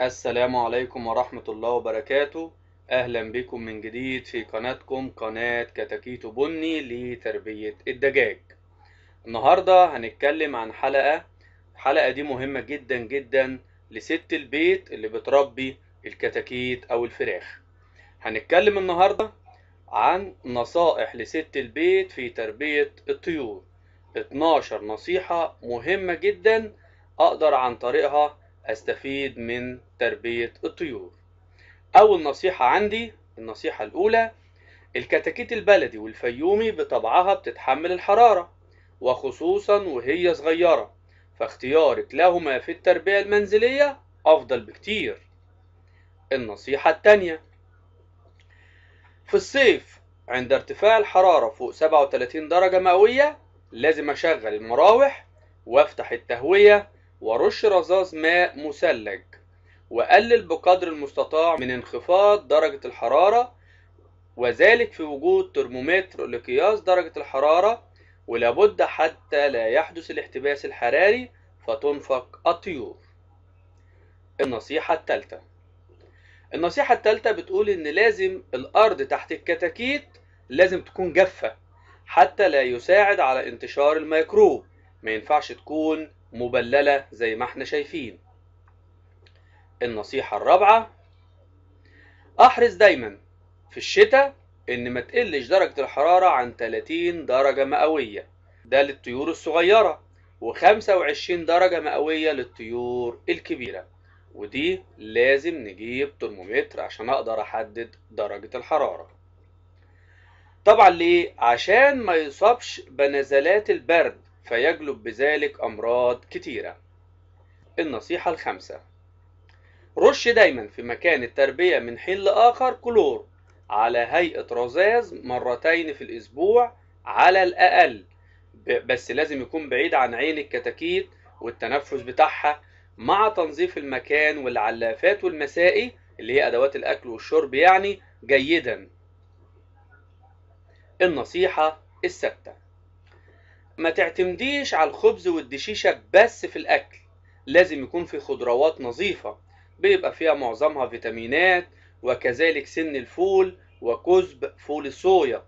السلام عليكم ورحمة الله وبركاته أهلا بكم من جديد في قناتكم قناة كتاكيتو بني لتربية الدجاج النهاردة هنتكلم عن حلقة الحلقة دي مهمة جدا جدا لست البيت اللي بتربي الكتاكيت أو الفراخ هنتكلم النهاردة عن نصائح لست البيت في تربية الطيور 12 نصيحة مهمة جدا أقدر عن طريقها أستفيد من تربية الطيور أول نصيحة عندي النصيحة الأولى الكتاكيت البلدي والفيومي بطبعها بتتحمل الحرارة وخصوصا وهي صغيرة فاختيارك لهما في التربية المنزلية أفضل بكتير النصيحة التانية في الصيف عند ارتفاع الحرارة فوق 37 درجة مئوية لازم أشغل المراوح وأفتح التهوية ورش رذاذ ماء مثلج وقلل بقدر المستطاع من انخفاض درجة الحرارة وذلك في وجود ترمومتر لقياس درجة الحرارة ولابد حتى لا يحدث الاحتباس الحراري فتنفق الطيور النصيحة الثالثة النصيحة الثالثة بتقول إن لازم الأرض تحت الكتاكيت لازم تكون جافة حتى لا يساعد على انتشار الميكروب ما ينفعش تكون مبللة زي ما احنا شايفين النصيحة الرابعة احرص دايما في الشتاء ان ما تقلش درجة الحرارة عن 30 درجة مئوية ده للطيور الصغيرة و25 درجة مئوية للطيور الكبيرة ودي لازم نجيب ترمومتر عشان اقدر احدد درجة الحرارة طبعا ليه عشان ما يصابش بنزلات البرد فيجلب بذلك أمراض كتيرة النصيحة الخامسة رش دايما في مكان التربية من حين لآخر كلور على هيئة رذاذ مرتين في الأسبوع على الأقل بس لازم يكون بعيد عن عين الكتاكيت والتنفس بتاعها مع تنظيف المكان والعلافات والمسائي اللي هي أدوات الأكل والشرب يعني جيدا النصيحة السادسة ما تعتمديش على الخبز والدشيشة بس في الأكل لازم يكون في خضروات نظيفة بيبقى فيها معظمها فيتامينات وكذلك سن الفول وكزب فول الصويا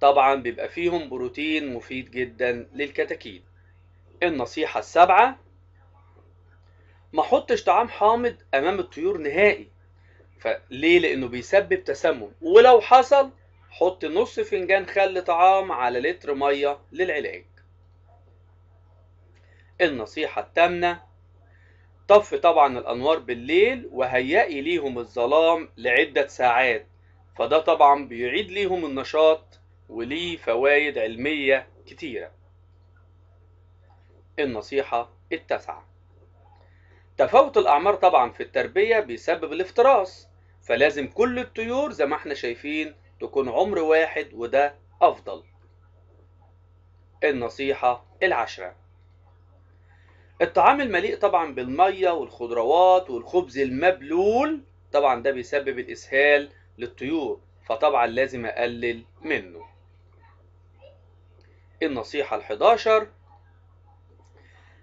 طبعا بيبقى فيهم بروتين مفيد جدا للكتاكيت النصيحة السابعة ما حطش طعام حامض أمام الطيور نهائي فليه لأنه بيسبب تسمم ولو حصل حط نص فنجان خل طعام على لتر مية للعلاج النصيحة التامنة طفي طبعا الأنوار بالليل وهيئي ليهم الظلام لعدة ساعات فده طبعا بيعيد ليهم النشاط وليه فوائد علمية كتيرة النصيحة التاسعة تفاوت الأعمار طبعا في التربية بيسبب الافتراس فلازم كل الطيور زي ما احنا شايفين تكون عمر واحد وده أفضل النصيحة العشرة الطعام المليء طبعا بالميه والخضروات والخبز المبلول طبعا ده بيسبب الاسهال للطيور فطبعا لازم اقلل منه النصيحة ال11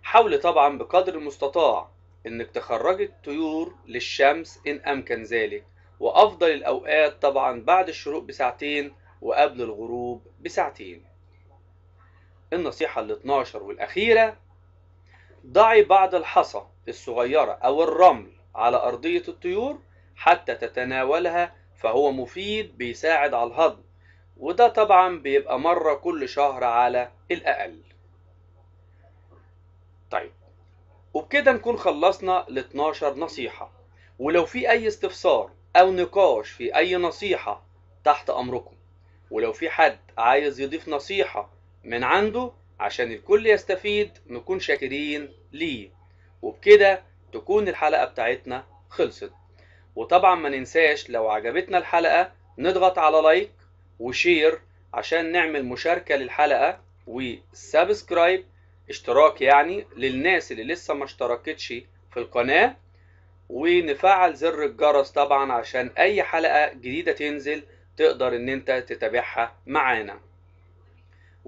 حاول طبعا بقدر المستطاع انك تخرج الطيور للشمس ان امكن ذلك وافضل الاوقات طبعا بعد الشروق بساعتين وقبل الغروب بساعتين النصيحة ال12 والاخيرة ضعي بعض الحصى الصغيرة أو الرمل على أرضية الطيور حتى تتناولها فهو مفيد بيساعد على الهضم وده طبعا بيبقى مرة كل شهر على الأقل طيب وبكده نكون خلصنا ال 12 نصيحة ولو في أي استفسار أو نقاش في أي نصيحة تحت أمركم ولو في حد عايز يضيف نصيحة من عنده عشان الكل يستفيد نكون شاكرين ليه وبكده تكون الحلقة بتاعتنا خلصت وطبعا ما ننساش لو عجبتنا الحلقة نضغط على لايك وشير عشان نعمل مشاركة للحلقة وسبسكرايب اشتراك يعني للناس اللي لسه ما اشتركتش في القناة ونفعل زر الجرس طبعا عشان اي حلقة جديدة تنزل تقدر ان انت تتابعها معانا